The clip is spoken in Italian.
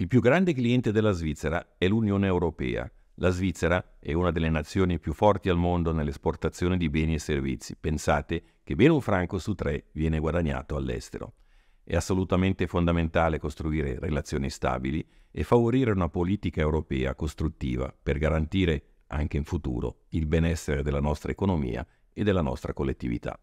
Il più grande cliente della Svizzera è l'Unione Europea. La Svizzera è una delle nazioni più forti al mondo nell'esportazione di beni e servizi. Pensate che ben un franco su tre viene guadagnato all'estero. È assolutamente fondamentale costruire relazioni stabili e favorire una politica europea costruttiva per garantire, anche in futuro, il benessere della nostra economia e della nostra collettività.